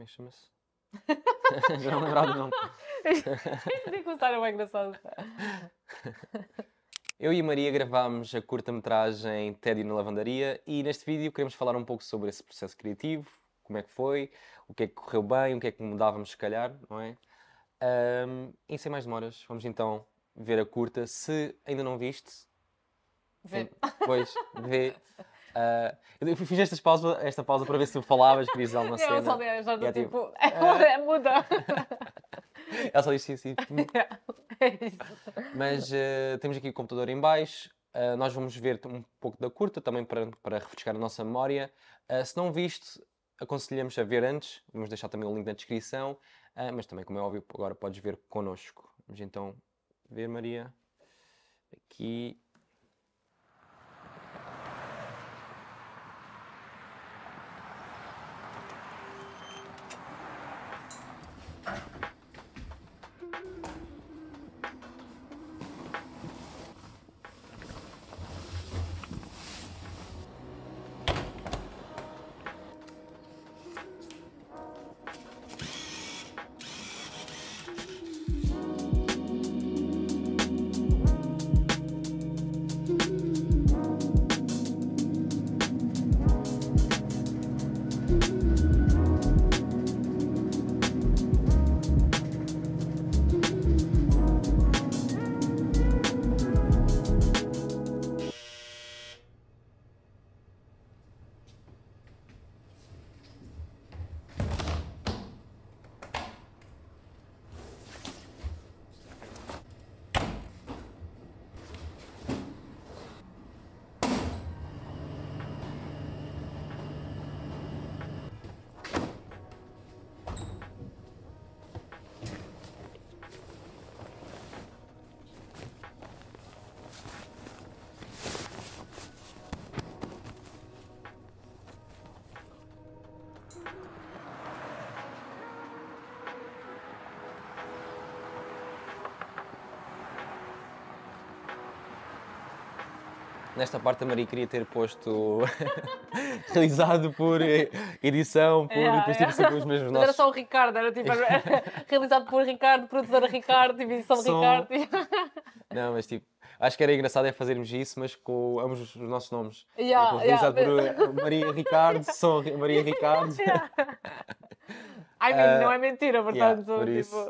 como é que chama-se? Já não lembrava do nome. Nem começaram bem engraçado. Eu e Maria gravámos a curta-metragem Teddy na Lavandaria e neste vídeo queremos falar um pouco sobre esse processo criativo, como é que foi, o que é que correu bem, o que é que mudávamos se calhar, não é? Um, e sem mais demoras, vamos então ver a curta. Se ainda não viste, vê. Pois, vê. Uh, eu fiz pausa, esta pausa para ver se tu falavas, querias alguma cena. Eu só dei, já do é tipo, tipo uh... muda. Ela só diz sim, sim. é isso. Mas uh, temos aqui o computador em baixo. Uh, nós vamos ver um pouco da curta, também para, para refrescar a nossa memória. se não viste, aconselhamos a ver antes. Vamos deixar também o link na descrição. mas também, como é óbvio, agora podes ver connosco. Vamos então ver, Maria. Aqui Nesta parte a Maria queria ter posto realizado por eh, edição, por yeah, depois tipo, yeah. Tipo, os mesmos nossos. Era só o Ricardo, era tipo realizado por Ricardo, produtora Ricardo, tipo edição Som... Ricardo. Não, mas tipo, acho que era engraçado é fazermos isso, mas com ambos os nossos nomes. Yeah, tipo, realizado yeah, por eh, Maria Ricardo, são Maria Ricardo. Yeah. I mean, uh, não é ah, mentira, portanto, yeah, por tipo, isso.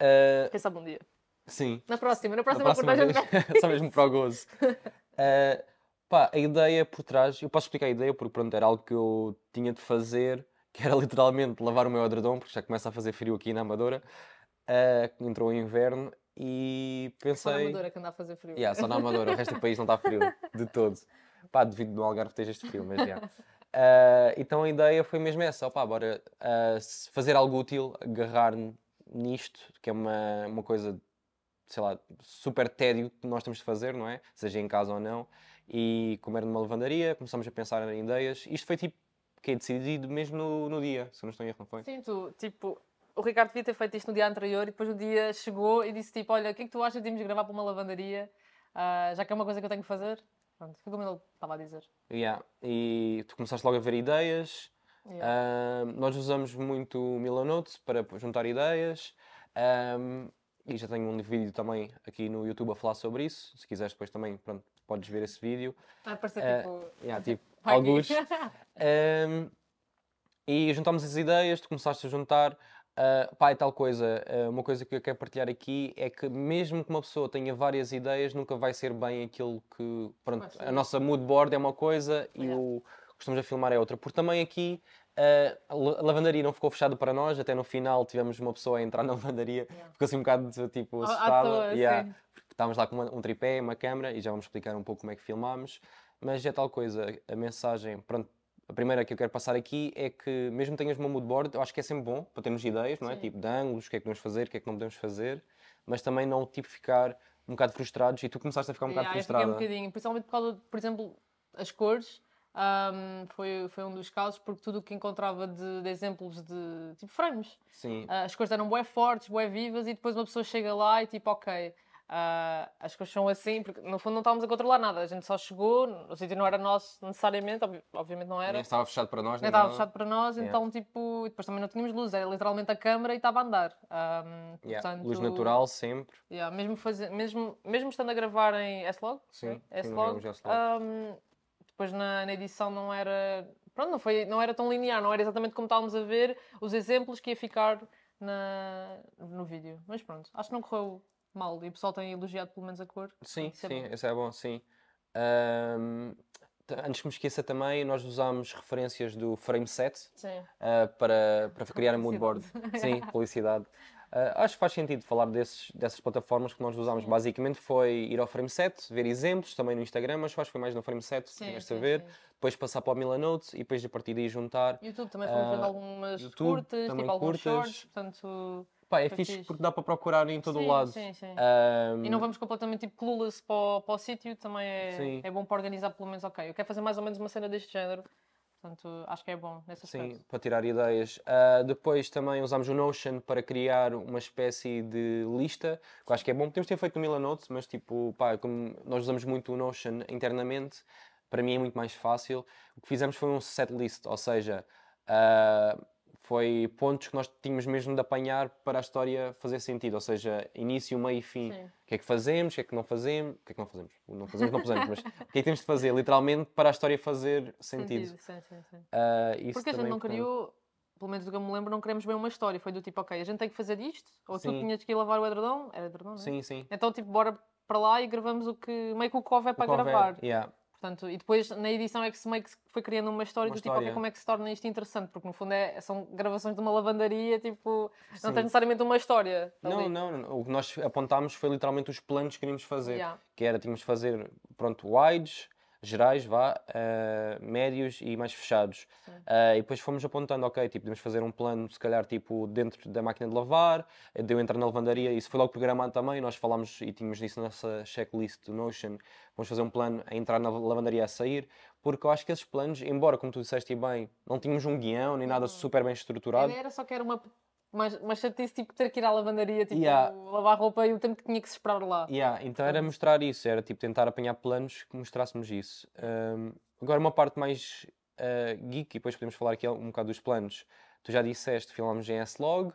Uh, Quem sabe um dia. Ah, sim. Na próxima, na próxima, na próxima vez, Só mesmo para o gozo. Uh, pá, a ideia por trás, eu posso explicar a ideia porque pronto, era algo que eu tinha de fazer, que era literalmente lavar o meu edredom, porque já começa a fazer frio aqui na Amadora, uh, entrou o inverno e pensei. Só na Amadora que anda a fazer frio. Yeah, só na Amadora, o resto do país não está frio, de todo. Pá, devido no Algarve esteja este frio, mas já. Yeah. Uh, então a ideia foi mesmo essa, opá, bora uh, fazer algo útil, agarrar nisto, que é uma, uma coisa sei lá, super tédio que nós temos de fazer, não é? Seja em casa ou não. E como era numa lavandaria, começamos a pensar em ideias. Isto foi tipo, que é decidido mesmo no, no dia, se não estou em erro, não foi? Sim, tu, tipo, o Ricardo devia ter feito isto no dia anterior e depois no dia chegou e disse tipo, olha, o que é que tu achas de irmos gravar para uma lavandaria, uh, já que é uma coisa que eu tenho que fazer? Pronto, foi como ele estava a dizer. Yeah. E tu começaste logo a ver ideias. Yeah. Uh, nós usamos muito o Milanotes para juntar ideias. Um, ah, e já tenho um vídeo também aqui no YouTube a falar sobre isso. Se quiseres depois também, pronto, podes ver esse vídeo. Vai aparecer uh, tipo... Yeah, tipo alguns. um, ehm, e juntámos as ideias, tu começaste a juntar. Uh, pá, tal coisa, uh, uma coisa que eu quero partilhar aqui é que mesmo que uma pessoa tenha várias ideias, nunca vai ser bem aquilo que... Pronto, a nossa mood board é uma coisa yeah. e o que estamos a filmar é outra. Porque também aqui ah, a lavandaria não ficou fechada para nós, até no final tivemos uma pessoa a entrar na lavandaria, yeah. ficou assim um bocado tipo assustada. Toa, yeah. Estávamos lá com uma, um tripé, uma câmera e já vamos explicar um pouco como é que filmámos. Mas é tal coisa, a mensagem, pronto, a primeira que eu quero passar aqui é que, mesmo que tenhas uma mood board, eu acho que é sempre bom para termos ideias, não é? Sim. Tipo, de ângulos, o que é que podemos fazer, o que é que não podemos fazer, mas também não, tipo, ficar um bocado frustrados e tu começaste a ficar um yeah, frustrada. Eu fiquei um bocadinho, principalmente por causa, por exemplo, as cores um, foi, foi um dos casos, porque tudo o que encontrava de, de, exemplos de tipo frames. Sim. Uh, as coisas eram bué fortes, bué vivas, e depois uma pessoa chega lá e tipo, ok. Uh, as coisas são assim, porque no fundo não estávamos a controlar nada, a gente só chegou, o sítio não era nosso necessariamente, ob obviamente não era. Nem estava fechado para nós, nem, estava fechado para nós, yeah. então tipo, depois também não tínhamos luz, era literalmente a câmara e estava a andar. Um, yeah. portanto, luz natural sempre. Yeah, mesmo, mesmo, mesmo estando a gravar em S-Log, sim, né? S-Log, depois na, na edição não era. Pronto, não, foi, não era tão linear, não era exatamente como estávamos a ver os exemplos que ia ficar na, no vídeo. Mas pronto, acho que não correu mal e o pessoal tem elogiado pelo menos a cor. Sim, isso é sim, é isso é bom, sim. Um, antes que me esqueça também, nós usámos referências do Frame set uh, para, para criar a moodboard Sim, publicidade. Ah, acho que faz sentido falar desses, dessas plataformas que nós usámos. Basicamente foi ir ao Frameset, ver exemplos, também no Instagram, mas acho que foi mais no Frameset, Set se a ver. Sim. Depois passar para o Milanote e depois a partir daí juntar. YouTube também foi uh, algumas YouTube, curtas, tipo curtas. alguns shorts, portanto... Pá, é fixe porque dá para procurar em todo sim, o lado. Sim, sim. Um... E não vamos completamente tipo clueless para, o, para o sítio, também é, é, bom para organizar pelo menos, ok, eu quero fazer mais ou menos uma cena deste género. Portanto, acho que é bom nesse aspecto. Sim, para tirar ideias. Uh, depois também usámos o Notion para criar uma espécie de lista, que acho que é bom. Podemos ter feito no Milanotes, mas tipo, pá, como nós usamos muito o Notion internamente, para mim é muito mais fácil. O que fizemos foi um set list, ou seja, uh, foi pontos que nós tínhamos mesmo de apanhar para a história fazer sentido, ou seja, início, meio e fim. Sim. O que é que fazemos, o que é que não fazemos, o que é que não fazemos, não fazemos, não fazemos, mas o que é que temos de fazer, literalmente, para a história fazer sentido. sentido sim, sim, sim. Uh, Porque a gente não criou, pelo menos do que eu me lembro, não queremos bem uma história, foi do tipo, ok, a gente tem que fazer isto, ou sim. tu tinhas que ir lavar o edredom, era edredom, não é? Sim, sim. Então, tipo, bora para lá e gravamos o que meio que o cover é para gravar. Yeah. Portanto, e depois na edição é que se meio que foi criando uma história uma do tipo, ok, como é que se torna isto interessante? Porque no fundo é, são gravações de uma lavandaria, tipo, Sim. não tem necessariamente uma história. Não, não, não, o que nós apontámos foi literalmente os planos que queríamos fazer. Yeah. Que era, tínhamos de fazer, pronto, wides, gerais, vá, uh, médios e mais fechados. Uh, e depois fomos apontando, ok, tipo, podemos fazer um plano, se calhar, tipo, dentro da máquina de lavar, eh, de eu entrar na lavandaria, isso foi logo programado também, nós falámos e tínhamos nisso na nossa checklist do Notion, vamos fazer um plano a entrar na lavandaria a sair, porque eu acho que esses planos, embora, como tu disseste bem, não tínhamos um guião nem nada uhum. super bem estruturado. Era só que era uma mas, mas chatice tipo ter que ir à lavandaria, tipo yeah. lavar roupa e o tempo que tinha que se esperar lá. Yeah. Então era mostrar isso, era tipo tentar apanhar planos que mostrássemos isso. Um, agora uma parte mais uh, geek, e depois podemos falar aqui um bocado dos planos. Tu já disseste, filmámos em S-Log, uh,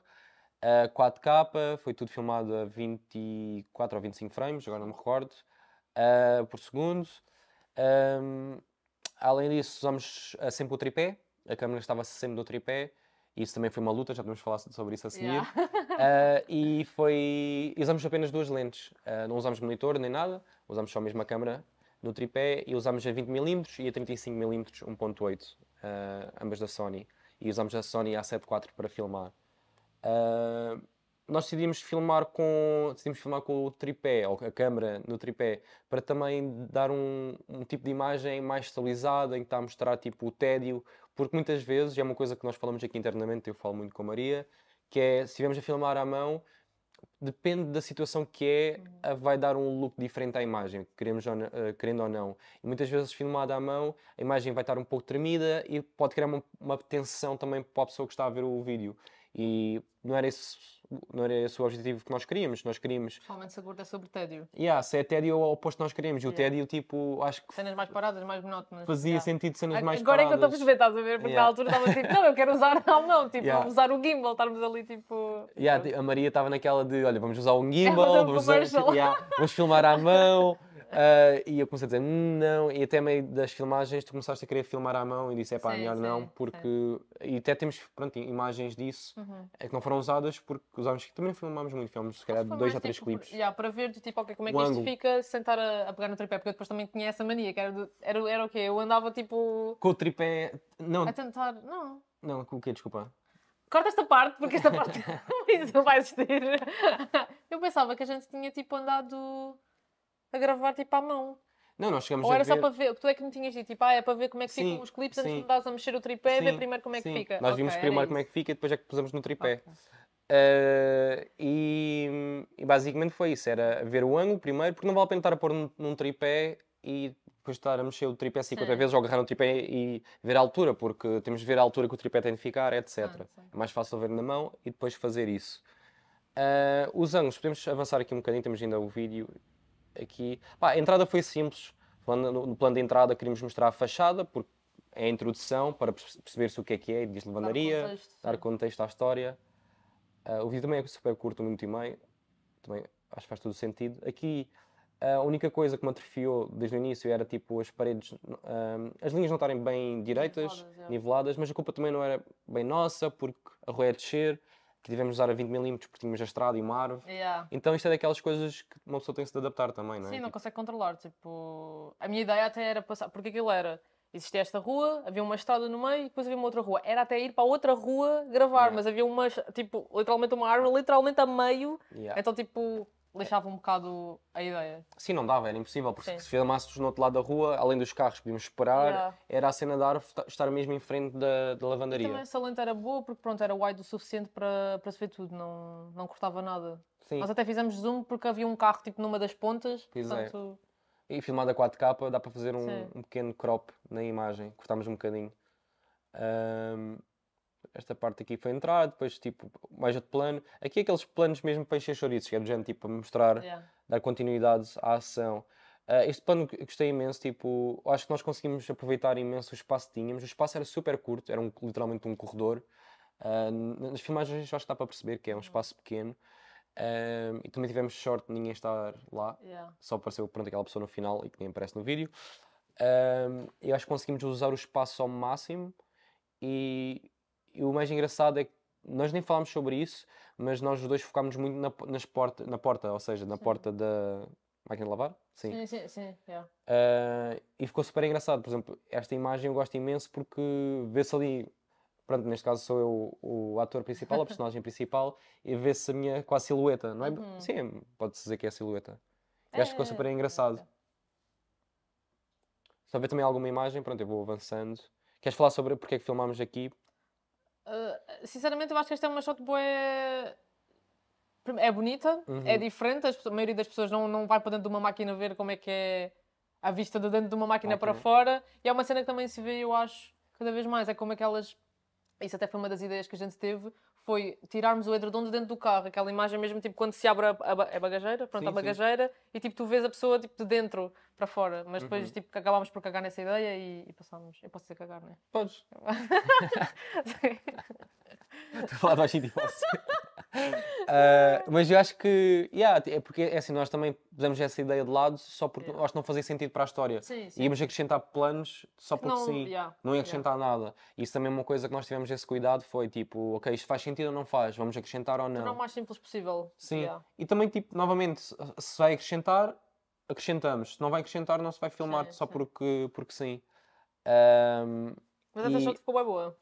ah, 4K, foi tudo filmado a 24 ou 25 frames, agora não me recordo, uh, por segundo. Um, além disso, usámos sempre o tripé, a câmera estava sempre no tripé. Isso também foi uma luta, já podemos falar sobre isso a seguir. Yeah. Uh, e foi. Usamos apenas duas lentes, uh, não usamos monitor nem nada, usamos só a mesma câmera no tripé e usamos a 20mm e a 35mm 1.8, ah, ambas da Sony. E usamos a Sony A7 IV para filmar. nós decidimos filmar, com, decidimos filmar com o tripé, ou a câmera no tripé, para também dar um, um tipo de imagem mais estabilizada, em que está a mostrar tipo, o tédio, porque muitas vezes, e é uma coisa que nós falamos aqui internamente, eu falo muito com a Maria, que é, se estivermos a filmar à mão, depende da situação que é, uhum. vai dar um look diferente à imagem, queremos ou não, eh, querendo ou não. E muitas vezes filmada à mão, a imagem vai estar um pouco tremida e pode criar uma, uma tensão também para a pessoa que está a ver o vídeo. E não era isso não era esse o objetivo que nós queríamos. Nós queríamos. Principalmente se a gorda é sobre tédio. Yeah, se é tédio é o oposto que nós queríamos. E yeah. o tédio, tipo, acho que. Cenas mais paradas, mais monótonas. Fazia yeah. sentido cenas mais paradas. Agora é que eu estou a perceber, estás a ver? Porque yeah. na altura estava tipo, não, eu quero usar a mão, tipo, vamos usar o gimbal, estarmos ali tipo. Yeah, a Maria estava naquela de, olha, vamos usar um gimbal, é, um vamos, usar, vamos filmar à mão. Uh, e eu comecei a dizer não, e até meio das filmagens tu começaste a querer filmar à mão e disse é pá, melhor sim, não, porque. Sim. E até temos pronto, imagens disso uhum. É que não foram usadas porque usámos, também filmámos muito, filmes se calhar dois ou três tipo, clipes. Yeah, para ver tipo, okay, como é que isto ângulo. fica, sentar a, a, pegar no tripé, porque eu depois também tinha essa mania, que era, era, era o quê? Eu andava tipo. Com o tripé. Não. A tentar. Não. Não, com o quê? Desculpa corta esta parte, porque esta parte isso não vai existir. Eu pensava que a gente tinha tipo andado a gravar tipo à mão. Não, nós chegamos Ou era ver... só para ver, tu é que me tinhas dito, tipo, ah, é para ver como é que sim, ficam os clipes antes de de andares a mexer o tripé, sim, ver primeiro como é que fica. Nós okay, vimos primeiro isso. como é que fica e depois é que pusemos no tripé. Okay. Uh, e, e, basicamente foi isso: era ver o ângulo primeiro, porque não vale a pena estar a pôr num, num tripé e depois estar a mexer o tripé 50 assim sim. vezes ou agarrar no tripé e ver a altura, porque temos de ver a altura que o tripé tem de ficar, etc. Ah, é mais fácil ver na mão e depois fazer isso. Uh, os ângulos, podemos avançar aqui um bocadinho, temos ainda o vídeo aqui. Pá, a entrada foi simples. No plano de entrada queríamos mostrar a fachada, porque é a introdução para perceber-se o que é que é, diz levandaria, contexto, dar contexto à história. Uh, o vídeo também é super curto, um minuto e meio. Também acho que faz todo o sentido. Aqui ah, a única coisa que me atrofiou desde o início era tipo as paredes, ah, as linhas não estarem bem direitas, niveladas, é. niveladas, mas a culpa também não era bem nossa, porque a rua é descer que tivemos de usar a 20mm porque tínhamos a estrada e uma árvore. Yeah. Então isto é daquelas coisas que uma pessoa tem -se adaptar também, não é? Sim, não tipo... consegue controlar. Tipo, a minha ideia até era passar, porque aquilo era. Existia esta rua, havia uma estrada no meio e depois havia uma outra rua. Era até ir para outra rua gravar, yeah. mas havia uma, tipo, literalmente uma árvore, literalmente a meio. Yeah. Então, tipo, deixava um bocado a ideia. Sim, não dava, era impossível, porque Sim. se filmássemos no outro lado da rua, além dos carros podíamos esperar, yeah. era a cena da árvore estar mesmo em frente da, da lavandaria. E também essa lente era boa, porque pronto, era wide o suficiente para, para se ver tudo, não, não cortava nada. Sim. Nós até fizemos zoom porque havia um carro tipo numa das pontas, pois é. portanto... É. E filmado a 4K dá para fazer um, um pequeno crop na imagem, cortámos um bocadinho. Um esta parte aqui foi entrar, depois tipo mais outro plano. Aqui aqueles planos mesmo para encher chouriços, que é do género tipo para mostrar, yeah. dar continuidade à ação. Uh, este plano gostei imenso, tipo, acho que nós conseguimos aproveitar imenso o espaço que tínhamos. O espaço era super curto, era um, literalmente um corredor. Uh, nas filmagens acho que dá para perceber que é um uhum. espaço pequeno. Uh, e também tivemos sorte de ninguém estar lá. Yeah. Só apareceu pronto, aquela pessoa no final e que nem aparece no vídeo. Uh, eu acho que conseguimos usar o espaço ao máximo e e o mais engraçado é que nós nem falámos sobre isso, mas nós os dois focámos muito na, nas porta, na porta, ou seja, na sim. porta da máquina de lavar. Sim, sim, sim. sim yeah. uh, e ficou super engraçado. Por exemplo, esta imagem eu gosto imenso porque vê-se ali. Pronto, neste caso sou eu o ator principal, a personagem principal, e vê-se a minha a silhueta, não é? Uhum. Sim, pode-se dizer que é a silhueta. é, acho que ficou é, super é, é, engraçado. É. Se houver também alguma imagem, pronto, eu vou avançando. Queres falar sobre porque é que filmámos aqui? Ah, sinceramente, eu acho que esta é uma shot boa. É bonita, uhum. é diferente, a maioria das pessoas não, não vai para dentro de uma máquina ver como é que é a vista de dentro de uma máquina okay. para fora. E é uma cena que também se vê, eu acho, cada vez mais. É como aquelas. Isso até foi uma das ideias que a gente teve, foi tirarmos o edredom de dentro do carro, aquela imagem mesmo, tipo, quando se abre a, a, a bagageira, pronto, sim, a bagageira, sim. e tipo, tu vês a pessoa tipo, de dentro para fora, mas uhum. depois uhum. tipo, acabámos por cagar nessa ideia e, e passámos. Eu posso dizer cagar, não é? Podes. Estou a falar baixinho de você. Uh, ah, mas eu acho que, yeah, é porque é assim, nós também pusemos essa ideia de lado só porque yeah. acho que não fazia sentido para a história. Sim, sim. E íamos acrescentar planos só porque não, sim, yeah, não ia acrescentar yeah. nada. Isso também é uma coisa que nós tivemos esse cuidado: foi tipo, ok, isto faz sentido ou não faz, vamos acrescentar ou não. tornar o mais simples possível. Sim. E também, tipo, novamente, se vai acrescentar, acrescentamos. Se não vai acrescentar, não se vai filmar sim, só Porque, porque sim. Um, mas essa e... achou que ficou bem boa.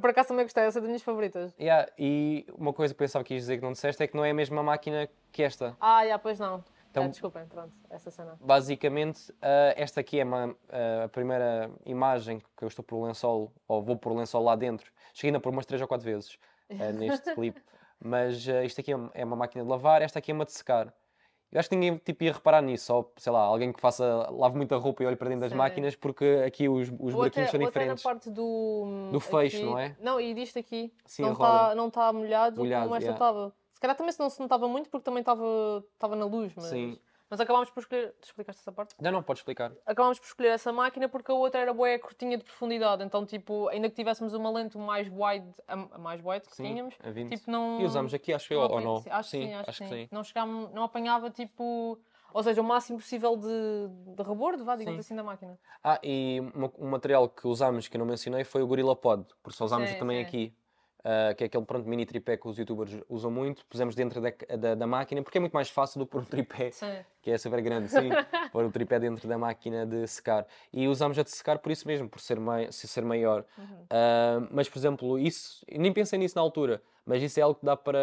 Por acaso também gostei, essa é das minhas favoritas. Yeah, e uma coisa que pensava que ias dizer que não disseste é que não é a mesma máquina que esta. Ah, yeah, pois não. Então, é, desculpem, pronto, essa cena. Basicamente, uh, esta aqui é uma, uh, a primeira imagem que eu estou por lençol, ou vou por lençol lá dentro. Cheguei ainda por umas 3 ou 4 vezes uh, neste clipe. Mas isto aqui é uma, é uma máquina de lavar, esta aqui é uma de secar. Eu acho que ninguém tipo, ia reparar nisso, só, sei lá, alguém que faça, lave muita roupa e olhe para dentro das máquinas, porque aqui os, os buraquinhos são diferentes. Outra na parte do... Hum, do feixe, não é? Não, e disto aqui, Sim, não está não tá molhado, molhado como esta estava. Yeah. Se calhar também se não se notava muito, porque também estava na luz, mas... Sim. Mas acabámos por escolher. Explicaste essa parte? Não, não, podes explicar. Acabámos por escolher essa máquina porque a outra era e curtinha de profundidade. Então, tipo, ainda que tivéssemos uma lente mais wide, a mais wide que sim, tínhamos, tipo, não. E usámos aqui, acho eu, ou não? Acho sim, que sim, acho, acho que, sim. sim. Não, chegámos, não apanhava, tipo. Ou seja, o máximo possível de, de rebordo, vá, digamos assim, da máquina. Ah, e um material que usámos, que eu não mencionei, foi o Gorilla Pod, porque só usámos sim, também aqui. Uh, que é aquele pronto, mini tripé que os youtubers usam muito, pusemos dentro da, da, da máquina, porque é muito mais fácil do que pôr um tripé, sim. que é super grande, sim, pôr um tripé dentro da máquina de secar. E usámos a de secar por isso mesmo, por ser, mai, ser maior. Uhum. Uh, mas, por exemplo, isso, nem pensei nisso na altura, mas isso é algo que dá para,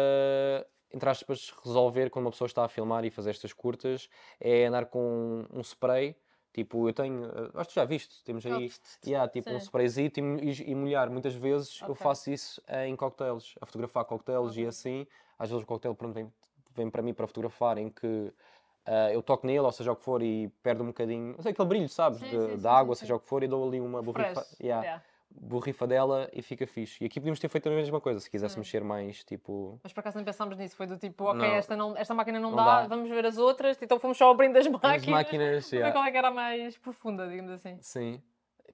entre aspas, resolver quando uma pessoa está a filmar e fazer estas curtas, é andar com um spray, Tipo, eu tenho, eh, acho que já viste, temos aí yeah, tipo, Sim. um sprayzito e, e, molhar. Muitas vezes okay. eu faço isso em cocktails, a fotografar cocktails okay. e uhum. assim. Às vezes o cocktail pronto, vem, vem para mim para fotografar, em que uh, eu toco nele, ou seja o que for, e perde um bocadinho, sei, aquele brilho, sabes, sim, de, sim, da água, seja o que for, e dou ali uma borrifa. Yeah. Yeah borrifa dela e fica fixe. E aqui podíamos ter feito a mesma coisa, se quiséssemos ser mais tipo. Mas por acaso nem pensámos nisso, foi do tipo, ok, não. esta, não, esta máquina não, não dá, dá, vamos ver as outras, então fomos só abrindo as máquinas. As máquinas, yeah. qual é que era mais profunda, digamos assim. Sim.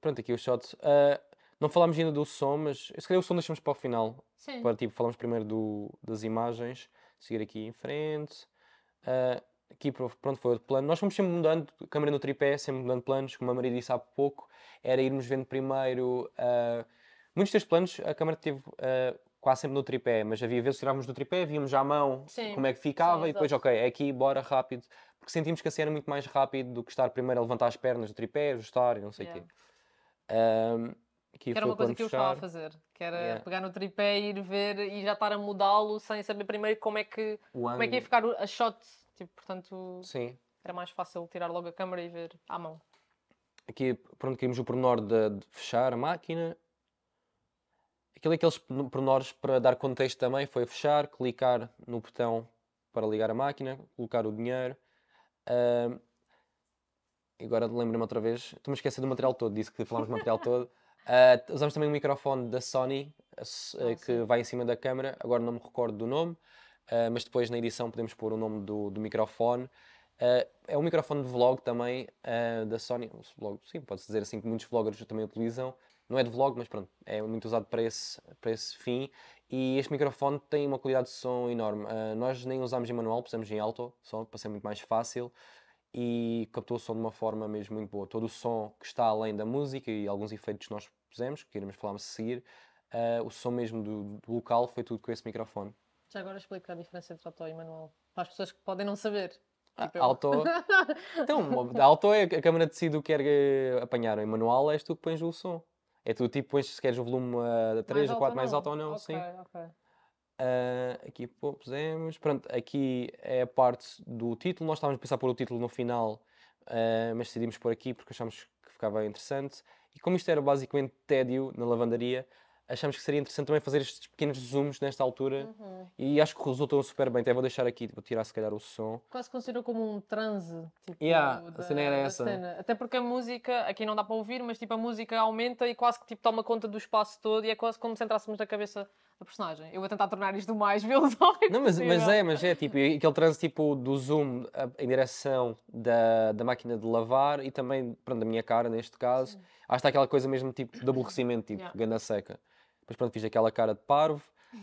Pronto, aqui o shot. Uh, ah, não falámos ainda do som, mas se calhar o som deixamos para o final. Sim. Para tipo, falamos primeiro do, das imagens, seguir aqui em frente. Uh, aqui pronto, foi outro plano. Nós fomos sempre mudando, câmara no tripé, é sempre mudando planos, como a Maria disse há pouco, era irmos vendo primeiro. Uh, muitos destes planos a câmara teve uh, quase sempre no tripé, mas havia vezes que tirávamos do tripé, víamos à mão Sim. como é que ficava Sim, e depois, ok, é aqui, bora rápido, porque sentimos que assim era é muito mais rápido do que estar primeiro a levantar as pernas do tripé, ajustar e não sei o yeah. quê. Um, que era uma coisa que eu estava a fazer, que era yeah. pegar no tripé e ir ver e já estar a mudá-lo sem saber primeiro como é que, como é que ia ficar a shot Tipo, portanto, Sim. era mais fácil tirar logo a câmera e ver à mão. Aqui, pronto, queríamos o pormenor de, de fechar a máquina. Aquilo, aqueles pormenores para dar contexto também foi fechar, clicar no botão para ligar a máquina, colocar o dinheiro. Uh, agora lembro-me outra vez, estou-me a esquecer do material todo, disse que falámos do material todo. Uh, usamos também um microfone da Sony ah, eh, que vai em cima da câmera, agora não me recordo do nome. Ah, mas depois na edição podemos pôr o nome do, do microfone. Uh, é um microfone de vlog também uh, da Sony, vlog, sim, pode-se dizer assim que muitos vloggers também utilizam. Não é de vlog, mas pronto, é muito usado para esse, para esse fim. E este microfone tem uma qualidade de som enorme. nós nem usámos em manual, pusemos em alto som para ser muito mais fácil e captou o som de uma forma mesmo muito boa. Todo o som que está além da música e alguns efeitos que nós pusemos, que iremos falar a seguir, uh, o som mesmo do, do, local foi tudo com esse microfone. Já agora explico a diferença entre auto e manual. Para as pessoas que podem não saber. Ah, tipo auto. então, a auto é a câmara decide o que quer eh, apanhar. Em manual és tu que pões o som. É tu tipo pões se queres o volume eh, a 3 ou 4 mais alto ou não. Okay, sim. Okay. Uh, aqui pusemos. Pronto, aqui é a parte do título. Nós estávamos a pensar por o título no final, uh, mas decidimos por aqui porque achámos que ficava interessante. E como isto era basicamente tédio na lavandaria, achamos que seria interessante também fazer estes pequenos zooms nesta altura uhum. e acho que resultou super bem. Até vou deixar aqui, vou tirar se calhar o som. Quase considerou como um transe. Tipo, yeah, da, a cena era essa. Cena. Até porque a música, aqui não dá para ouvir, mas tipo a música aumenta e quase que tipo, toma conta do espaço todo e é quase como se entrássemos na cabeça da personagem. Eu vou tentar tornar isto o mais filosófico Não, mas, mas é, mas é tipo aquele trânsito tipo, do zoom em direção da, da máquina de lavar e também, pronto, da minha cara neste caso. Sim. Acho que aquela coisa mesmo tipo de aborrecimento, tipo, yeah. ganda seca. Depois, pronto, fiz aquela cara de parvo,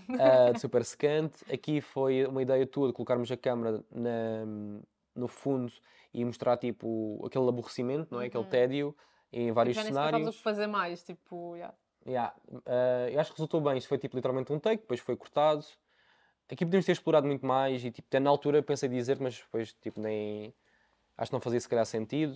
uh, de super secante. Aqui foi uma ideia tua de colocarmos a câmera na, no fundo e mostrar tipo aquele aborrecimento, não é? Aquele uhum. tédio em vários cenários. Tipo, já nem cenários. o que fazer mais, tipo, yeah. Yeah. Uh, eu acho que resultou bem. Isto foi tipo literalmente um take, depois foi cortado. Aqui podemos ter explorado muito mais e tipo, até na altura pensei dizer, mas depois tipo nem. Acho que não fazia se calhar sentido.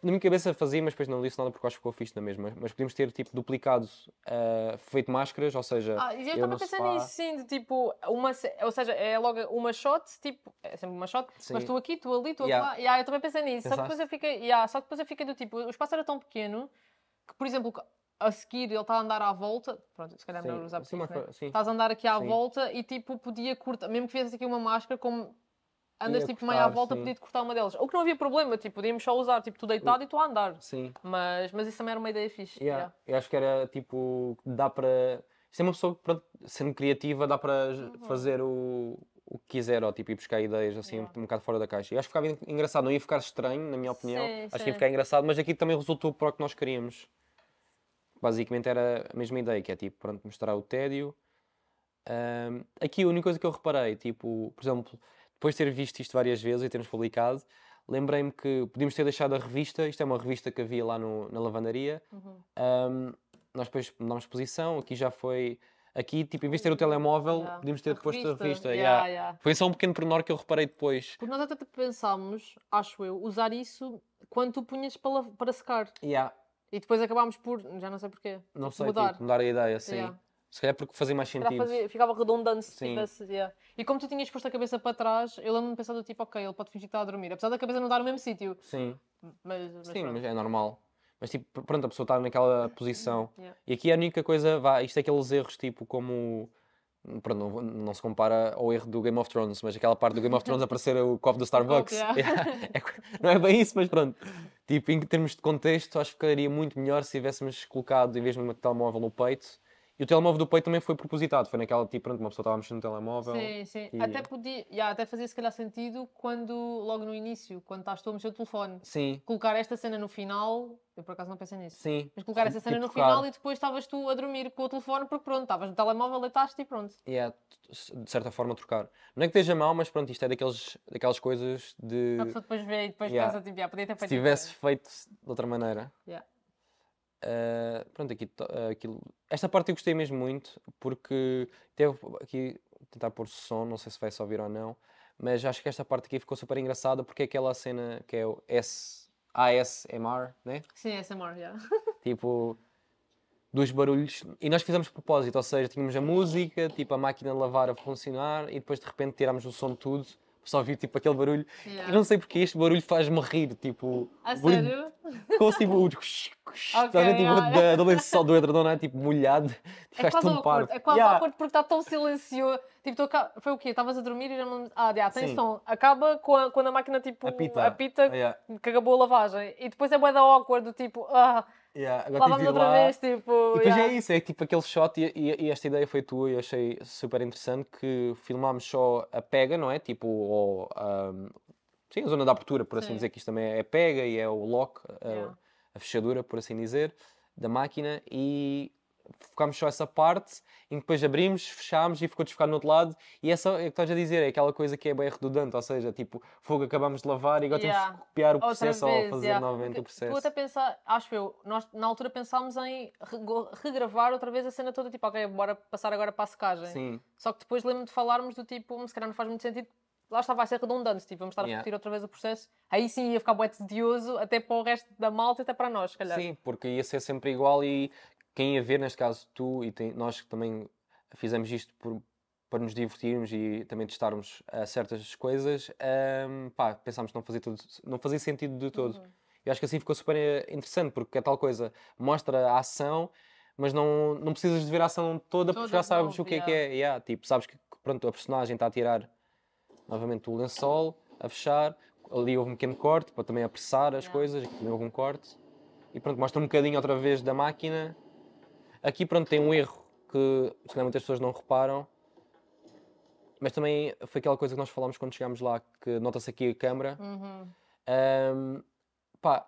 Na minha cabeça fazia, mas depois não disse nada porque acho que ficou fixe na mesma. Mas podíamos ter tipo duplicado, uh, feito máscaras, ou seja. Ah, eu estava pensando nisso, sim, de tipo, uma, ou seja, é logo uma shot, tipo, é sempre uma shot, sim. mas tu aqui, tu ali, tu yeah. lá. Yeah, eu também pensei nisso, só que, depois eu fiquei, yeah, só que depois eu fiquei do tipo, o espaço era tão pequeno que, por exemplo, a seguir ele está a andar à volta, pronto, se calhar é melhor usar sim, por isso, né? Estás a andar aqui à sim. volta e tipo podia cortar, mesmo que fizesse aqui uma máscara, como andas tipo cortar, meio à volta, sim. podia cortar uma delas. O que não havia problema, tipo, podíamos só usar, tipo, tu deitado e tu a andar. Sim. Mas, mas isso também era uma ideia fixe. Yeah. Yeah. Eu acho que era tipo, dá para. Isto é uma pessoa pronto, sendo criativa, dá para uhum. fazer o, o que quiser, ou tipo, ir buscar ideias assim, yeah. um bocado fora da caixa. Eu acho que ficava engraçado, não ia ficar estranho, na minha opinião. acho que ia ficar engraçado, mas aqui também resultou para o que nós queríamos basicamente era a mesma ideia, que é tipo, pronto, mostrar o tédio. Um, aqui a única coisa que eu reparei, tipo, por exemplo, depois de ter visto isto várias vezes e termos publicado, lembrei-me que podíamos ter deixado a revista, isto é uma revista que havia lá no, na lavandaria, uhum. um, nós depois mudámos posição, aqui já foi... Aqui, tipo, em vez de ter o uhum. telemóvel, yeah. podíamos ter a posto revista. a revista. Yeah, yeah. yeah, Foi só um pequeno pormenor que eu reparei depois. Porque nós até pensámos, acho eu, usar isso quando tu punhas para, para secar. Yeah. E depois acabámos por, já não sei porquê, não tipo, sei, tipo, mudar. Tipo, mudar a ideia, sim. Yeah. Se calhar porque fazia mais sentido. Fazia, ficava redundante se sim. tivesse. Yeah. E como tu tinhas posto a cabeça para trás, eu lembro-me de pensar do tipo, ok, ele pode fingir que está a dormir. Apesar da cabeça não estar no mesmo sítio. Sim. Mas, mas sim, pronto. mas é normal. Mas tipo, pronto, a pessoa está naquela posição. Yeah. E aqui a única coisa, vá, isto é aqueles erros tipo como. Pronto, não, não, se compara ao erro do Game of Thrones, mas aquela parte do Game of Thrones aparecer o copo do Starbucks. yeah. é, é, não é bem isso, mas pronto. Tipo, em termos de contexto, acho que ficaria muito melhor se tivéssemos colocado, em vez de um telemóvel, no peito, e o telemóvel do peito também foi propositado, foi naquela tipo, pronto, uma pessoa estava mexendo no telemóvel. Sim, sim. E... Até podia, yeah, até fazia se calhar sentido quando, logo no início, quando estás tu a mexer o telefone. Sim. Colocar esta cena no final, eu por acaso não pensei nisso. Sim. Mas colocar essa cena tipo no final e depois estavas tu a dormir com o telefone porque pronto, estavas no telemóvel, deitaste e pronto. E yeah, é, de certa forma, trocar. Não é que esteja mal, mas pronto, isto é daqueles, daquelas coisas de. A pessoa depois vê e depois yeah. pensa, tipo, yeah, podia ter feito. Se tivesse feito de outra maneira. Yeah. Uh, pronto, aqui, uh, aquilo. Esta parte eu gostei mesmo muito, porque teve aqui tentar pôr som, não sei se vai só ouvir ou não, mas acho que esta parte aqui ficou super engraçada porque é aquela cena que é o S, ASMR, né? Sim, ASMR, yeah. Tipo, dos barulhos. E nós fizemos propósito, ou seja, tínhamos a música, tipo a máquina de lavar a funcionar e depois de repente tirámos o som de tudo só ouvir tipo aquele barulho. Yeah. não sei porque este barulho faz-me rir, tipo. A barulho... sério? Ficou assim, tipo. Okay, a ver, tipo, da, do lençol do edredom, é? Tipo, molhado. É quase tão parvo. É quase yeah. acordo porque está tão silencioso. Tipo, tô, foi o quê? Estavas a dormir e já não... Ah, yeah, tem Sim. som. Acaba a, quando a máquina, tipo, apita, apita ah, yeah. que acabou a lavagem. E depois é bué da awkward, tipo... Ah, Yeah, agora outra lá. vez, tipo. E depois é yeah. é isso, é tipo aquele shot, e, e, e, esta ideia foi tua e eu achei super interessante que filmámos só a pega, não é? Tipo, ou, um, sim, a zona da abertura, por assim sim. dizer, que isto também é pega e é o lock. Eh, yeah. Uh, a fechadura, por assim dizer, da máquina e focámos só essa parte em que depois abrimos, fechámos e ficou desfocado no outro lado. E essa é que estás a dizer, é aquela coisa que é bem redundante, ou seja, tipo, fogo acabámos de lavar e agora yeah. temos que copiar o Outra processo vez, ou fazer yeah. novamente o processo. Tu até pensar, acho eu, nós na altura pensámos em regravar outra vez a cena toda, tipo, ok, bora passar agora para a secagem. Sim. Só que depois lembro-me de falarmos do tipo, hum, se calhar não faz muito sentido lá estava a ser redundante. Tipo, vamos estar yeah. a repetir outra vez o processo. Aí sim ia ficar bué tedioso, até para o resto da malta e até para nós, se calhar. Sim, porque ia ser sempre igual e quem ia ver, neste caso tu e tem, nós que também fizemos isto por, para nos divertirmos e também testarmos uh, certas coisas, um, ehm, pá, pensámos que não fazia, tudo, não fazia sentido de todo. Uhum. Eu acho que assim ficou super eh, interessante, porque é tal coisa, mostra a ação, mas não, não precisas de ver a ação toda, toda porque já sabes o que é que é. tipo, sabes que pronto, a personagem está a tirar novamente o lençol a fechar. Ali houve um pequeno corte para também apressar as coisas, aqui também houve um corte. E pronto, mostra um bocadinho outra vez da máquina. Aqui pronto tem um erro que se calhar muitas pessoas não reparam, mas também foi aquela coisa que nós falámos quando chegámos lá, que nota-se aqui a câmera. Uhum. Um, pá,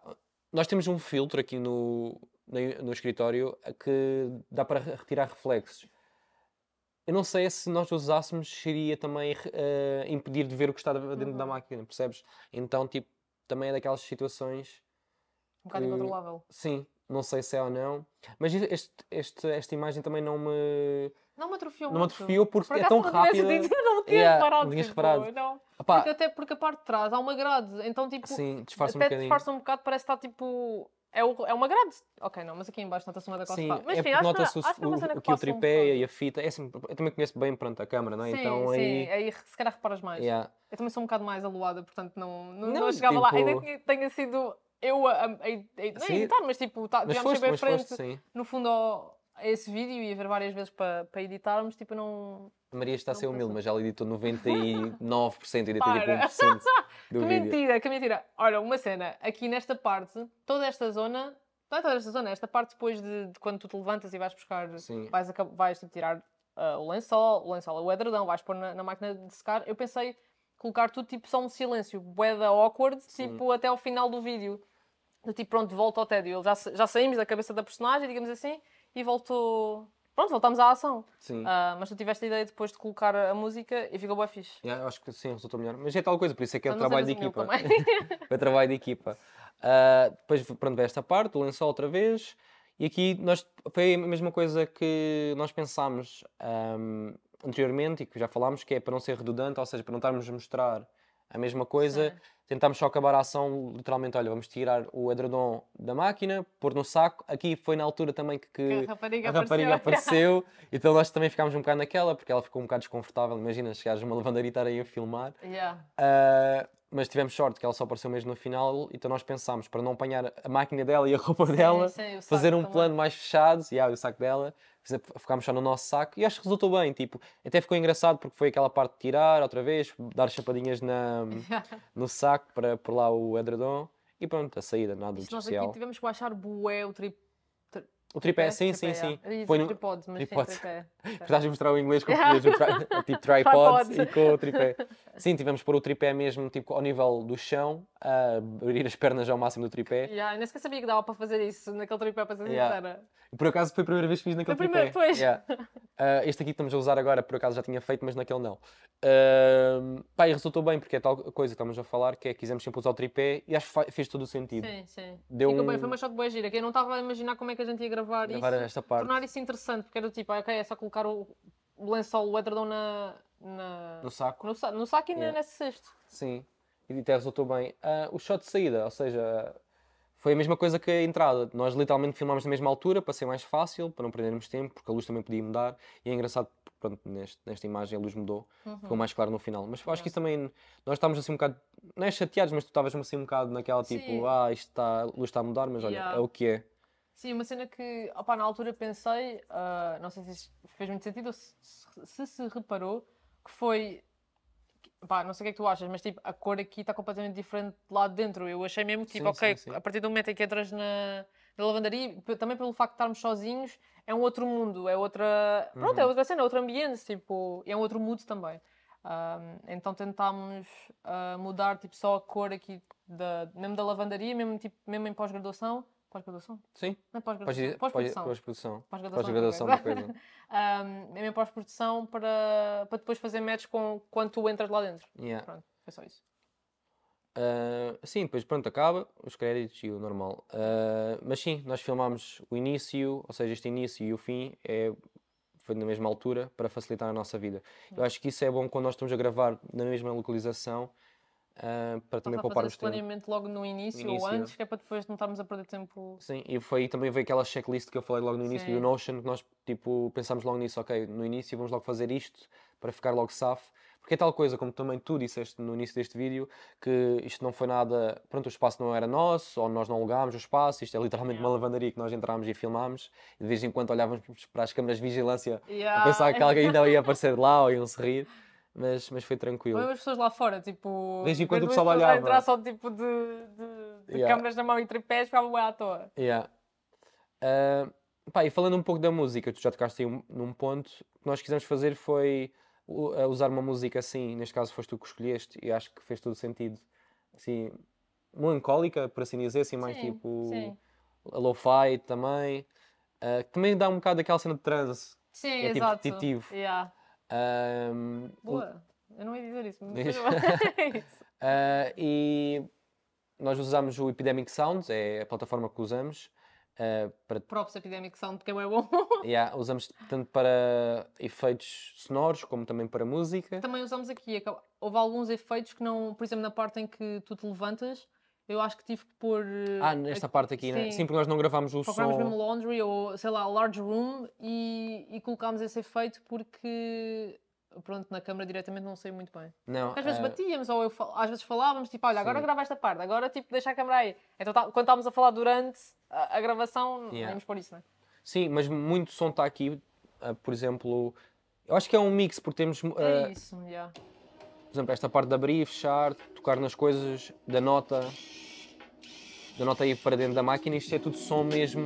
nós temos um filtro aqui no, no, no escritório que dá para retirar reflexos eu não sei se nós usássemos seria também uh, impedir de ver o que está dentro uhum. da máquina, percebes? Então, tipo, também é daquelas situações. Um bocado que, incontrolável. Sim, não sei se é ou não. Mas este, este, esta imagem também não me. Não me atrofiou muito. Não me atrofiou porque Por é tão não rápida. Dito, não tinha yeah, reparado. Não tinhas tipo, reparado. Não. Opa, porque até porque a parte de trás há uma grade. Então, tipo, Sim, disfarça um bocadinho. disfarça um bocado, parece estar tipo é, o, é uma grade. Ok, não, mas aqui embaixo nota-se uma da Costa. Sim, mas é enfim, é, acho, nota-se o, que é o, que, o tripé um... e a fita. É assim, eu também conheço bem pronto, a câmara, não é? Sim, então, sim, aí... aí se calhar reparas mais. Yeah. Eu também sou um bocado mais aluada, portanto não, não, não, não chegava tipo... lá. Ainda tipo que tenha sido eu a, editar, mas tipo, tá, mas devíamos foste, frente, foste, no fundo, ao, esse vídeo e a ver várias vezes para, para editarmos, tipo, não. Maria está a ser humilde, mas ela editou 99% e editou tipo 1% do que vídeo. mentira, que mentira. Olha, uma cena, aqui nesta parte, toda esta zona, não é toda esta zona, é esta parte depois de, de quando tu te levantas e vais buscar, Sim. vais, a, vais tipo, tirar uh, o lençol, o lençol é o edredão, vais pôr na, na máquina de secar. Eu pensei colocar tudo tipo só um silêncio, boeda awkward, Sim. tipo até ao final do vídeo. Do tipo, pronto, volta ao tédio. Já, já saímos da cabeça da personagem, digamos assim, e voltou. Pronto, voltámos à ação. Sim. Ah, mas tu tiveste a ideia depois de colocar a música e ficou boa fixe. Yeah, eu acho que sim, resultou melhor. Mas é tal coisa, por isso é que é o então é trabalho de equipa. é trabalho de equipa. Uh, depois, pronto, veio esta parte, o lençol outra vez. E aqui nós, foi a mesma coisa que nós pensámos um, ah, anteriormente e que já falámos, que é para não ser redundante, ou seja, para não estarmos a mostrar a mesma coisa. Tentámos só acabar a ação, literalmente, olha, vamos tirar o edredom da máquina, pôr no saco. Aqui foi na altura também que, que a rapariga, a rapariga apareceu. apareceu. então nós também ficámos um bocado naquela, porque ela ficou um bocado desconfortável. Imagina, chegares uma lavandaria e aí a filmar. Yeah. Uh, mas tivemos sorte que ela só apareceu mesmo no final, então nós pensámos para não apanhar a máquina dela e a roupa sim, dela, sim, fazer um também. plano mais fechado, e yeah, o saco dela, ficámos só no nosso saco e acho que resultou bem, tipo, até ficou engraçado porque foi aquela parte de tirar outra vez, dar chapadinhas na, no saco para por lá o edredom e pronto, a saída, nada de especial. Nós aqui tivemos que baixar bué o tripé o tripé, tripé sim, tripé, sim, é. sim. Foi no... tripodes, mas tripodes. sim, tripé. Estás a mostrar o inglês com o português, tipo, tipo tripods e com o tripé. Sim, tivemos por o tripé mesmo, tipo, ao nível do chão, abrir as pernas ao máximo do tripé. Yeah, nem sequer sabia que dava para fazer isso, naquele tripé, para ser yeah. Por acaso foi a primeira vez que fiz naquele foi tripé. Primeira, yeah. uh, este aqui que estamos a usar agora, por acaso já tinha feito, mas naquele não. Uh, pá, e resultou bem, porque é tal coisa que estamos a falar, que é que quisemos sempre usar o tripé e acho que fez todo o sentido. Sim, sim. Deu um... bem, foi uma shot boa gira, que eu não estava a imaginar como é que a gente ia gravar gravar, gravar isso, esta parte. tornar isso interessante, porque era tipo, ah, ok, é só colocar o, lençol, o edredom na, na, no saco, no, no saco e yeah. nesse cesto. Sim, e até resultou bem. Uh, o shot de saída, ou seja, foi a mesma coisa que a entrada. Nós literalmente filmámos na mesma altura para ser mais fácil, para não perdermos tempo, porque a luz também podia mudar. E é engraçado, pronto, neste, nesta imagem a luz mudou, uhum. ficou mais claro no final. Mas acho que isso uhum. também. Nós estávamos assim um bocado. Não é chateados, mas tu estavas assim um bocado naquela tipo, Sim. ah, isto está, a luz está a mudar, mas olha, yeah. é o que é. Sim, uma cena que opa, na altura pensei, uh, não sei se fez muito sentido ou se se, se reparou, que foi. Pá, não sei o que é que tu achas, mas tipo, a cor aqui está completamente diferente lá dentro. Eu achei mesmo tipo, sim, ok, sim, sim. a partir do momento em que entras na, na lavandaria, também pelo facto de estarmos sozinhos, é um outro mundo, é outra. Pronto, é uhum. outra cena, é outro ambiente, tipo, é um outro mood também. Um, então tentámos uh, mudar tipo, só a cor aqui, da, mesmo da lavandaria, mesmo, tipo, mesmo em pós-graduação, Pós-graduação? Sim. É pós-graduação. Pós-produção. Pós-produção. Pós-graduação é minha né? pós-produção para, para depois fazer match com quando tu entras lá dentro. Yeah. Pronto, foi só isso. Uh, sim, depois pronto, acaba os créditos e o normal. Uh, mas sim, nós filmámos o início, ou seja, este início e o fim é, foi na mesma altura para facilitar a nossa vida. Eu acho que isso é bom quando nós estamos a gravar na mesma localização Uh, para também pouparmos tempo. planeamento logo no início, início, ou antes, que é para depois não estarmos a perder tempo. Sim, e foi aí também veio aquela checklist que eu falei logo no início o Notion, que nós tipo, pensámos logo nisso, ok, no início vamos logo fazer isto para ficar logo safe. Porque é tal coisa, como também tu disseste no início deste vídeo, que isto não foi nada. Pronto, o espaço não era nosso, ou nós não alugámos o espaço, isto é literalmente yeah. uma lavandaria que nós entrámos e filmámos, e de vez em quando olhávamos para as câmaras de vigilância yeah. a pensar que alguém ainda ia aparecer lá ou iam se rir. mas, mas foi tranquilo. Mas as pessoas lá fora, tipo. Desde tipo, quando o pessoal olhava. entrar só tipo de, de, de yeah. câmeras na mão e tripés, ficavam à toa. Yeah. Uh, pá, e falando um pouco da música, tu já tocaste aí um, num ponto, o que nós quisemos fazer foi usar uma música assim, neste caso foste tu que escolheste, e acho que fez todo sentido. Assim, melancólica, por assim dizer, assim, mais sim, tipo. Lo-fi também. Uh, também dá um bocado aquela cena de transe. Sim, é tipo exato. Tipo Yeah. Um, Boa! Eu não ia dizer isso, mas é isso. uh, e nós usámos o Epidemic Sound, é a plataforma que usamos. Uh, para... Props Epidemic Sound, porque é bom. yeah, usamos tanto para efeitos sonoros como também para música. Também usamos aqui. É houve alguns efeitos que não. Por exemplo, na parte em que tu te levantas, eu acho que tive que pôr. Ah, nesta aqui, eh, parte aqui, né? sim, né? Sim, porque nós não gravámos o Procuramos som. mesmo Laundry ou, sei lá, Large Room e, e colocámos esse efeito porque. Pronto, na câmara diretamente não sei muito bem. Não, às é... vezes eh, batíamos ou eu, às vezes falávamos, tipo, olha, agora sim. grava esta parte, agora tipo, deixa a câmera aí. Então, tá, quando estávamos a falar durante a, a gravação, yeah. íamos por isso, é? Sim, mas muito som está aqui, uh, por exemplo. Eu acho que é um mix, porque temos. Uh, é isso, yeah. Por exemplo, esta parte de abrir, fechar, tocar nas coisas, da nota da nota aí para dentro da máquina, isto é tudo som mesmo.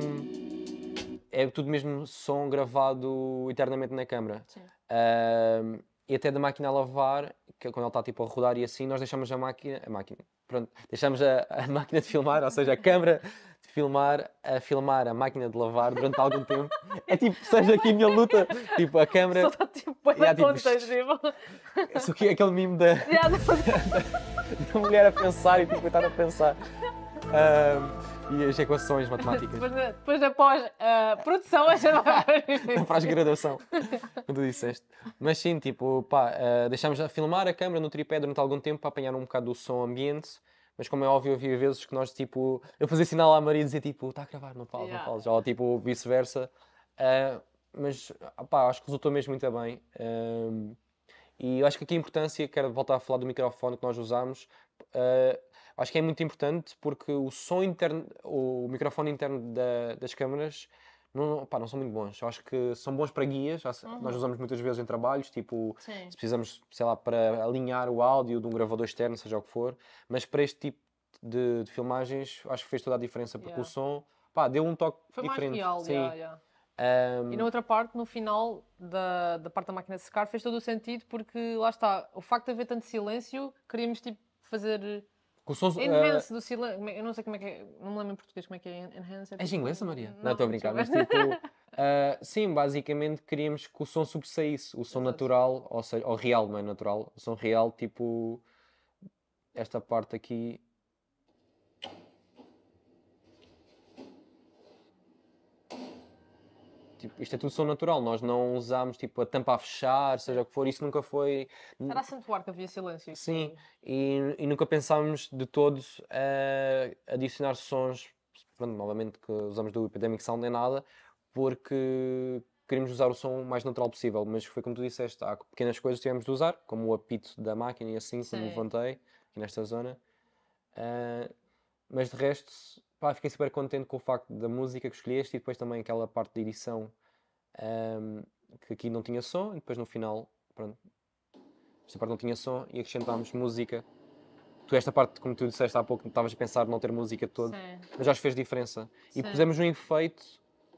É tudo mesmo som gravado eternamente na câmara. Uh, e até da máquina a lavar, que é quando ela está tipo a rodar e assim, nós deixamos a máquina. A máquina pronto, deixamos a, a máquina de filmar, ou seja, a câmara de filmar, a filmar a máquina de lavar durante algum tempo. É tipo, seja aqui a minha luta, tipo, a câmara. Só está tipo, a é, tipo, que tá é aquele mimo da. da, mulher a pensar e tipo, estar a pensar e as equações matemáticas. Depois, da após a uh, produção, a gente graduação, quando disseste. Mas sim, tipo, pá, uh, deixámos a filmar a câmera no tripé durante algum tempo para apanhar um bocado do som ambiente mas como é óbvio, havia vezes que nós, tipo, eu fazia sinal à Maria e dizia, tipo, está a gravar, não falo, yeah. não falo, já, ou tipo, vice-versa. Uh, mas, pá, acho que resultou mesmo muito bem. Uh, e eu acho que aqui a importância, quero voltar a falar do microfone que nós usámos, Uh, acho que é muito importante porque o som interno, o microfone interno da, das câmaras não, pá, não são muito bons. Eu acho que são bons para guias, uhum. nós usamos muitas vezes em trabalhos, tipo, Sim. se precisamos, sei lá, para alinhar o áudio de um gravador externo, seja o que for, mas para este tipo de, de filmagens acho que fez toda a diferença, porque yeah. o som, pá, deu um toque Foi diferente. Foi mais real, Sim. Yeah, yeah. Um... E na outra parte, no final da, da parte da máquina de secar, fez todo o sentido porque lá está, o facto de haver tanto silêncio, queríamos tipo fazer. Eh, sons, enhance uh... do silêncio. É, eu não sei como é que é. Não me lembro em português como é que é enhance. É, tipo... inglesa, Maria? Não, estou a brincar, mas tipo. Uh, sim, basicamente queríamos que o som sobressaísse, o som natural, ou seja, o real, não é natural, o som real, tipo, esta parte aqui tipo, isto é tudo som natural, nós não usámos tipo, a tampa a fechar, seja o que for, isso nunca foi. Era acentuar que havia silêncio. Sim, e, e nunca pensámos de todos a adicionar sons, pronto, novamente que usamos do Epidemic Sound nem nada, porque queríamos usar o som o mais natural possível, mas foi como tu disseste, há pequenas coisas que tivemos de usar, como o apito da máquina e assim, como levantei aqui nesta zona. Uh, mas de resto, Pá, fiquei super contente com o facto da música que escolheste e depois também aquela parte de edição um, que aqui não tinha som. E depois no final, pronto, esta parte não tinha som e acrescentámos música. Tu, esta parte, como tu disseste há pouco, estavas a pensar não ter música toda, Sim. mas acho que fez diferença. Sim. E pusemos um efeito,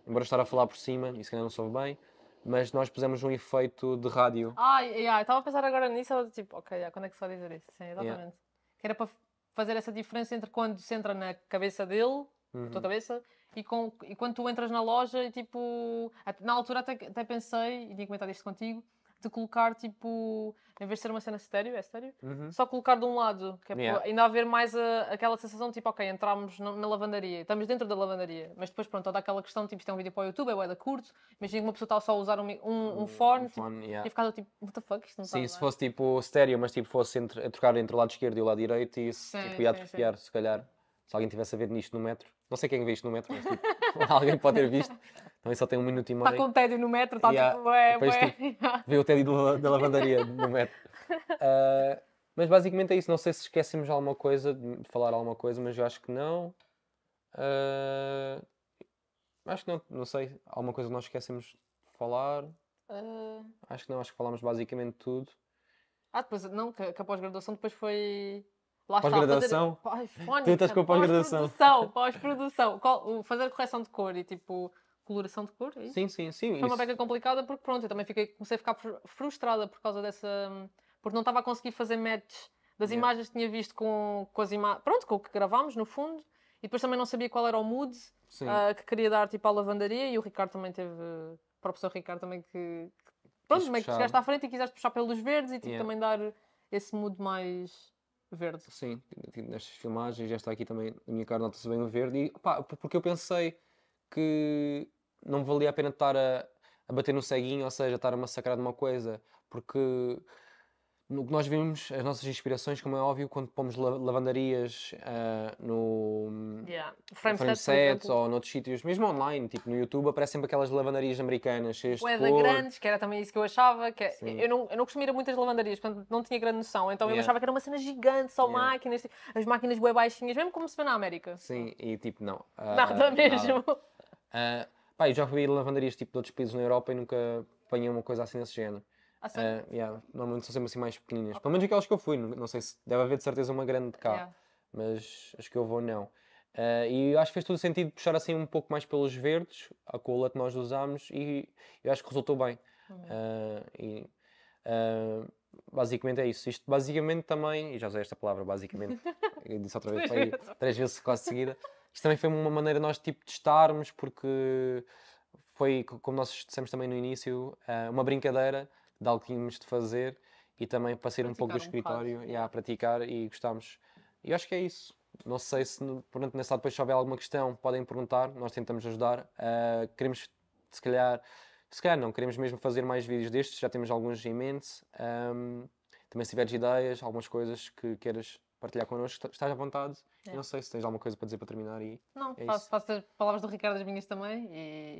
embora estar a falar por cima, e se não soube bem, mas nós pusemos um efeito de rádio. Ah, yeah, estava a pensar agora nisso, eu, tipo, ok, yeah, quando é que se vai dizer isso? Sim, exatamente. Yeah. Que era para fazer essa diferença entre quando se entra na cabeça dele, uhum. na tua uhum. cabeça, e, com, e quando tu entras na loja e tipo. Na altura até, até pensei, e tinha comentado isto contigo, de colocar tipo, em vez de ser uma cena estéreo, é estéreo, uhum. só colocar de um lado, que é yeah. ainda haver mais a, eh, aquela sensação tipo, ok, entramos na, na, lavandaria, estamos dentro da lavandaria, mas depois pronto, toda aquela questão tipo, isto é um vídeo para o YouTube, é da curto, imagina que uma pessoa está só a usar um, um, um fone, um fone tipo, yeah. e ficar tipo, what the fuck, isto não tá Sim, tá se fosse tipo estéreo, mas tipo fosse entre, a trocar entre o lado esquerdo e o lado direito e isso sim, tipo, ia atrofiar, se calhar. Se alguém tivesse a ver nisto no metro, não sei quem vê isto no metro, mas tipo, alguém pode ter visto. Não, só tem um minuto e tá meio. Está com tédio no metro, está tipo, é, tipo, yeah. tipo, Tipo, vê o tédio da lavandaria no metro. Uh, mas basicamente é isso. Não sei se esquecemos alguma coisa, de falar alguma coisa, mas eu acho que não. Uh, acho que não, não sei. Alguma coisa que nós esquecemos de falar. Uh... Acho que não, acho que falámos basicamente tudo. Ah, depois, não, que, que a pós-graduação depois foi. pós-graduação? Fazer... Tentas com a pós-graduação. Pós-produção, pós-produção. Fazer correção de cor e tipo coloração de cor, é isso? Sim, sim, sim. Foi isso. uma beca complicada porque pronto, eu também fiquei, comecei a ficar frustrada por causa dessa. porque não estava a conseguir fazer match das yeah. imagens que tinha visto com, com as imagens. Pronto, com o que gravámos no fundo. E depois também não sabia qual era o mood uh, que queria dar tipo à lavandaria e o Ricardo também teve. O professor Ricardo também que. pronto, meio que chegaste à frente e quiseste puxar pelos verdes e tipo, yeah. também dar esse mood mais verde. Sim, nestas filmagens, já está aqui também, a minha cara nota-se bem o verde. E, pá, porque eu pensei que não valia a pena estar a, a bater no ceguinho, ou seja, estar a massacrar de uma coisa, porque no que nós vimos, as nossas inspirações, como é óbvio, quando pomos lavandarias uh, no yeah. frame, set, ou noutros sítios, mesmo online, tipo no YouTube, aparecem sempre aquelas lavandarias americanas cheias de cor. grandes, que era também isso que eu achava. que é, Eu não, eu não costumo ir a muitas lavandarias, portanto não tinha grande noção. Então yeah. eu achava que era uma cena gigante, só yeah. máquinas, as máquinas bem baixinhas, mesmo como se vê na América. Sim, e tipo, não. Uh, nada mesmo. Nada. Uh, Pá, eu já fui lavanderias tipo de outros países na Europa e nunca apanhei uma coisa assim desse género. Ah, Uh, yeah, normalmente são sempre assim mais pequeninas. Okay. Pelo menos aquelas que eu fui, não sei se deve haver de certeza uma grande de cá, yeah. mas acho que eu vou não. Uh, e acho que fez todo sentido puxar assim um pouco mais pelos verdes, a cola que nós usámos, e eu acho que resultou bem. Uh, e, uh, basicamente é isso. Isto basicamente também, e já usei esta palavra basicamente, eu disse outra vez, três vezes quase seguida. Isto também foi uma maneira nós tipo testarmos, porque foi, como nós dissemos também no início, eh, uma brincadeira de algo que tínhamos de fazer e também para sair um pouco do escritório e a praticar e gostámos. E acho que é isso. Não sei se, portanto, nessa depois se houver alguma questão, podem perguntar, nós tentamos ajudar. Uh, queremos, se calhar, se calhar não, queremos mesmo fazer mais vídeos destes, já temos alguns em mente. Um, ehm, também se tiveres ideias, algumas coisas que queiras partilhar connosco, estás à vontade é. Não sei se tens alguma coisa para dizer para terminar e. Não, é faço, faço, as palavras do Ricardo as minhas também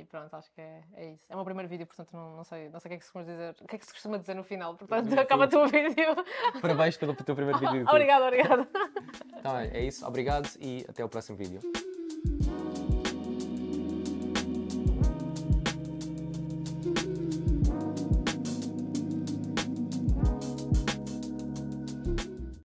e pronto, acho que é, é isso. É o meu primeiro vídeo, portanto não, não, sei, não sei o que é que se costuma dizer, o que é que se costuma dizer no final, portanto Sim. acaba o teu vídeo. Parabéns pelo teu primeiro vídeo. obrigado, obrigado. Então é isso, obrigado e até o próximo vídeo.